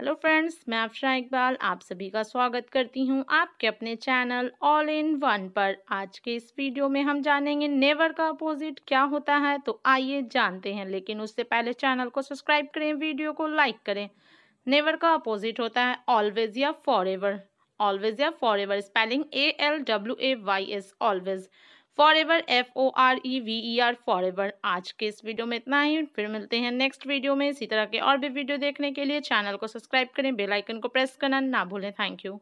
hello friends मैं अफशा इकबाल आप सभी का स्वागत करती हूं आपके अपने चैनल ऑल इन वन पर आज के इस वीडियो में हम जानेंगे नेवर का अपोजिट क्या होता है तो आइए जानते हैं लेकिन उससे पहले चैनल को सब्सक्राइब करें वीडियो को लाइक करें नेवर का अपोजिट होता है ऑलवेज या फॉर ऑलवेज या for spelling A L W A Y S always forever F O R E V E R forever आज के इस वीडियो में इतना ही फिर मिलते हैं नेक्स्ट वीडियो में इसी तरह के और भी वीडियो देखने के लिए चैनल को सब्सक्राइब करें बेलाइकन को प्रेस करना ना भूलें थैंक यू